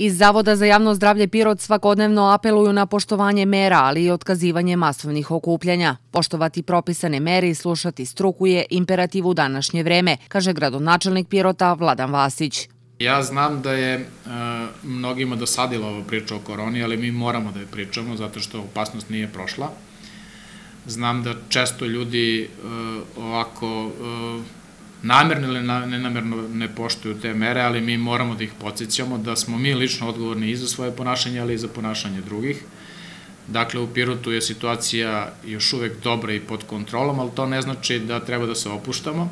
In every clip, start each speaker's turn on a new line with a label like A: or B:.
A: Iz Zavoda za javno zdravlje Pirot svakodnevno apeluju na poštovanje mera, ali i otkazivanje masovnih okupljanja. Poštovati propisane mere i slušati struku je imperativ u današnje vreme, kaže gradonačelnik Pirota Vladan Vasić.
B: Ja znam da je e, mnogima dosadila ova priča o koroni, ali mi moramo da je pričamo zato što opasnost nije prošla. Znam da često ljudi e, ovako e, namerno ili nenamerno ne poštuju te mere, ali mi moramo da ih podsjećamo da smo mi lično odgovorni i za svoje ponašanje, ali i za ponašanje drugih. Dakle, u Pirotu je situacija još uvek dobra i pod kontrolom, ali to ne znači da treba da se opuštamo.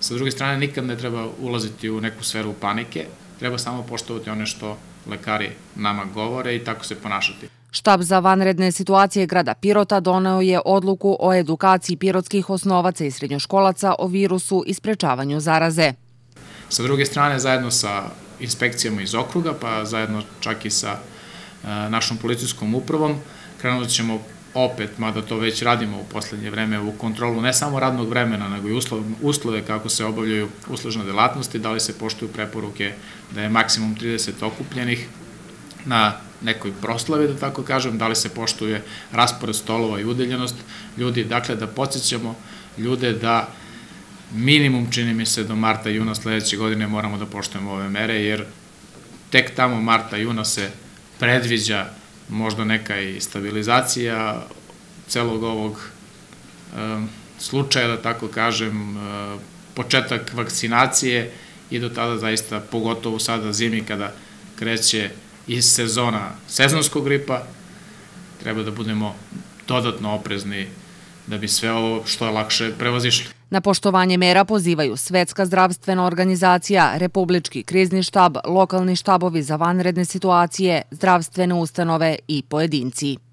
B: Sa druge strane, nikad ne treba ulaziti u neku sferu panike, treba samo poštovati one što lekari nama govore i tako se ponašati.
A: Štab za vanredne situacije grada Pirota doneo je odluku o edukaciji pirotskih osnovaca i srednjoškolaca o virusu i sprečavanju zaraze.
B: Sa druge strane, zajedno sa inspekcijama iz okruga, pa zajedno čak i sa e, našom policijskom upravom, krenut ćemo opet, mada to već radimo u poslednje vreme, u kontrolu ne samo radnog vremena, nego i uslove, uslove kako se obavljaju uslužne delatnosti, da li se poštuju preporuke da je maksimum 30 okupljenih na nekoj proslave, da tako kažem, da li se poštuje raspored stolova i udeljenost ljudi, dakle da podsjećamo ljude da minimum čini mi se do marta i juna sledeće godine moramo da poštujemo ove mere, jer tek tamo marta i juna se predviđa možda neka i stabilizacija celog ovog slučaja, da tako kažem, početak vakcinacije i do tada zaista, pogotovo sada zimi kada kreće iz sezona sezonskog gripa, treba da budemo dodatno oprezni da bi sve ovo što je lakše prevazišli.
A: Na poštovanje mera pozivaju Svetska zdravstvena organizacija, Republički krizni štab, lokalni štabovi za vanredne situacije, zdravstvene ustanove i pojedinci.